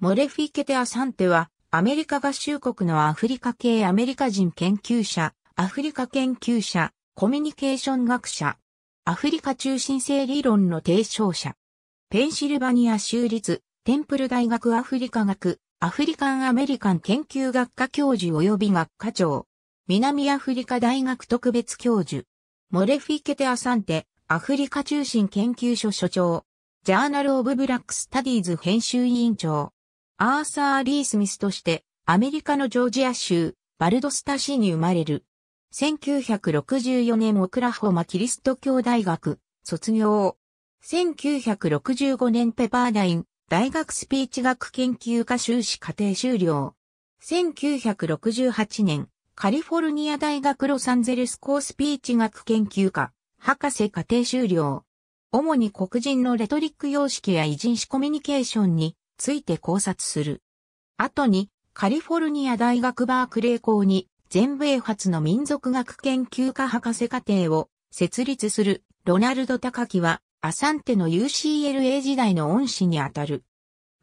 モレフィケテ・アサンテは、アメリカ合衆国のアフリカ系アメリカ人研究者、アフリカ研究者、コミュニケーション学者、アフリカ中心性理論の提唱者、ペンシルバニア州立、テンプル大学アフリカ学、アフリカンアメリカン研究学科教授及び学科長、南アフリカ大学特別教授、モレフィケテ・アサンテ、アフリカ中心研究所所長、ジャーナル・オブ・ブラック・スタディーズ編集委員長、アーサー・リー・スミスとして、アメリカのジョージア州、バルドスタ市に生まれる。1964年オクラホマキリスト教大学、卒業。1965年ペパーダイン、大学スピーチ学研究科修士課程修了。1968年、カリフォルニア大学ロサンゼルス校スピーチ学研究科、博士課程修了。主に黒人のレトリック様式や偉人史コミュニケーションについて考察する。後に、カリフォルニア大学バークレー校に、全米初の民族学研究科博士課程を設立するロナルド・タカキは、アサンテの UCLA 時代の恩師にあたる。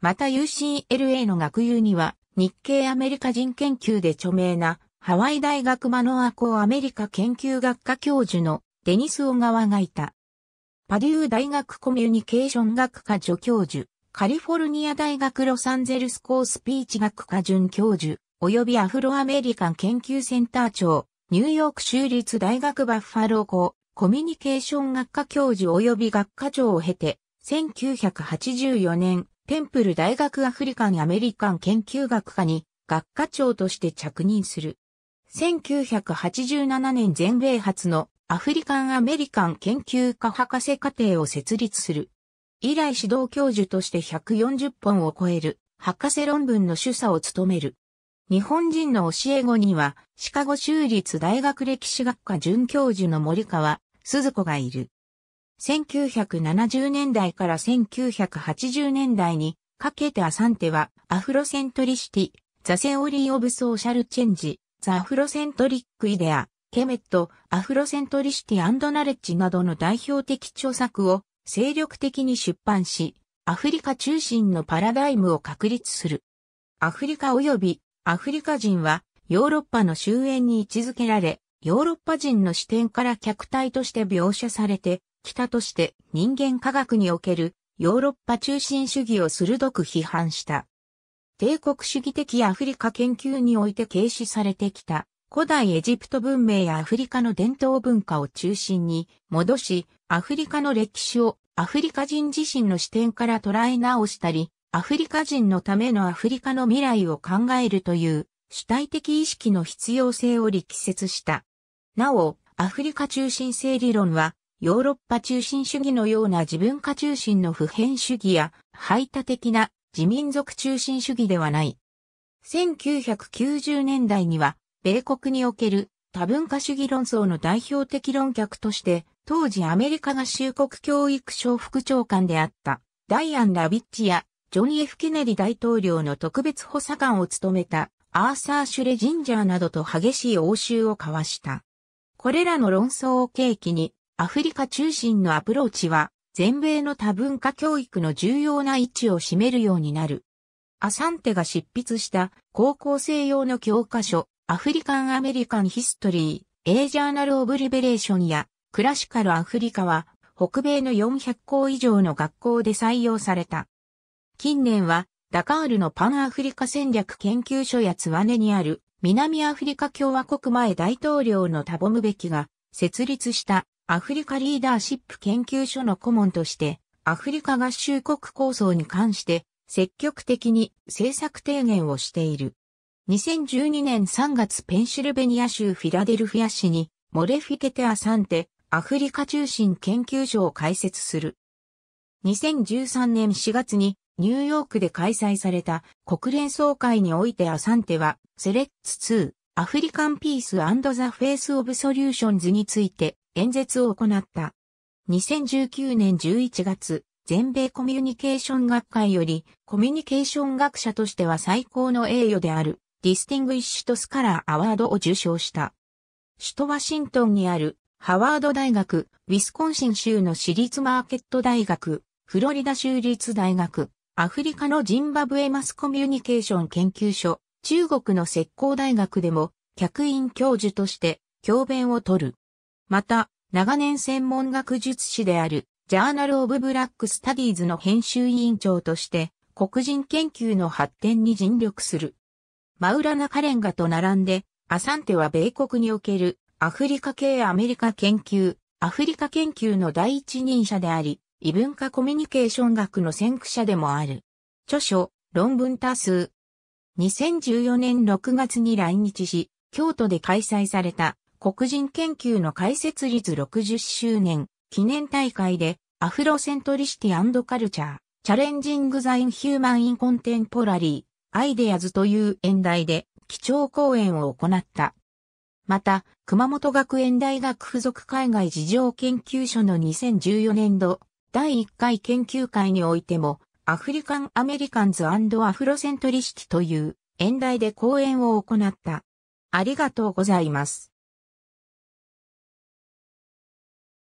また UCLA の学友には、日系アメリカ人研究で著名な、ハワイ大学マノア校アメリカ研究学科教授のデニス・オガワがいた。パデュー大学コミュニケーション学科助教授、カリフォルニア大学ロサンゼルス校スピーチ学科准教授、及びアフロアメリカン研究センター長、ニューヨーク州立大学バッファロー校、コミュニケーション学科教授及び学科長を経て、1984年、テンプル大学アフリカンアメリカン研究学科に学科長として着任する。1987年全米初のアフリカンアメリカン研究科博士課程を設立する。以来指導教授として140本を超える博士論文の主査を務める。日本人の教え子には、シカゴ州立大学歴史学科准教授の森川鈴子がいる。1970年代から1980年代にかけてアサンテは、アフロセントリシティ、ザ・セオリー・オブ・ソーシャル・チェンジ、ザ・アフロセントリック・イデア、ケメット、アフロセントリシティナレッジなどの代表的著作を精力的に出版し、アフリカ中心のパラダイムを確立する。アフリカ及びアフリカ人はヨーロッパの終焉に位置づけられ、ヨーロッパ人の視点から客体として描写されて、北として人間科学におけるヨーロッパ中心主義を鋭く批判した。帝国主義的アフリカ研究において軽視されてきた古代エジプト文明やアフリカの伝統文化を中心に戻し、アフリカの歴史をアフリカ人自身の視点から捉え直したり、アフリカ人のためのアフリカの未来を考えるという主体的意識の必要性を力説した。なお、アフリカ中心性理論は、ヨーロッパ中心主義のような自分化中心の普遍主義や、排他的な自民族中心主義ではない。1990年代には、米国における多文化主義論争の代表的論客として、当時アメリカが衆国教育省副長官であったダイアン・ラビッチやジョン・ F・ ケネディ大統領の特別補佐官を務めたアーサー・シュレジンジャーなどと激しい応酬を交わした。これらの論争を契機にアフリカ中心のアプローチは全米の多文化教育の重要な位置を占めるようになる。アサンテが執筆した高校生用の教科書アフリカン・アメリカン・ヒストリー、A ジャーナル・オブ・リベレーションや、クラシカル・アフリカは、北米の400校以上の学校で採用された。近年は、ダカールのパンアフリカ戦略研究所やツワネにある、南アフリカ共和国前大統領のタボムベキが、設立したアフリカリーダーシップ研究所の顧問として、アフリカ合衆国構想に関して、積極的に政策提言をしている。2012年3月ペンシルベニア州フィラデルフィア市にモレフィケテアサンテアフリカ中心研究所を開設する。2013年4月にニューヨークで開催された国連総会においてアサンテはセレッツ2アフリカンピースザ・フェイス・オブ・ソリューションズについて演説を行った。2019年11月、全米コミュニケーション学会よりコミュニケーション学者としては最高の栄誉であるディスティングイッシュトスカラーアワードを受賞した。首都ワシントンにあるハワード大学、ウィスコンシン州の私立マーケット大学、フロリダ州立大学、アフリカのジンバブエマスコミュニケーション研究所、中国の石膏大学でも客員教授として教鞭を取る。また、長年専門学術誌であるジャーナル・オブ・ブラック・スタディーズの編集委員長として黒人研究の発展に尽力する。マウラナカレンガと並んで、アサンテは米国におけるアフリカ系アメリカ研究、アフリカ研究の第一人者であり、異文化コミュニケーション学の先駆者でもある。著書、論文多数。2014年6月に来日し、京都で開催された黒人研究の開設率60周年記念大会でアフロセントリシティカルチャー、チャレンジングザインヒューマンインコンテンポラリー、アイデアズという演題で基調講演を行った。また、熊本学園大学附属海外事情研究所の2014年度第1回研究会においても、アフリカン・アメリカンズアフロセントリシティという演題で講演を行った。ありがとうございます。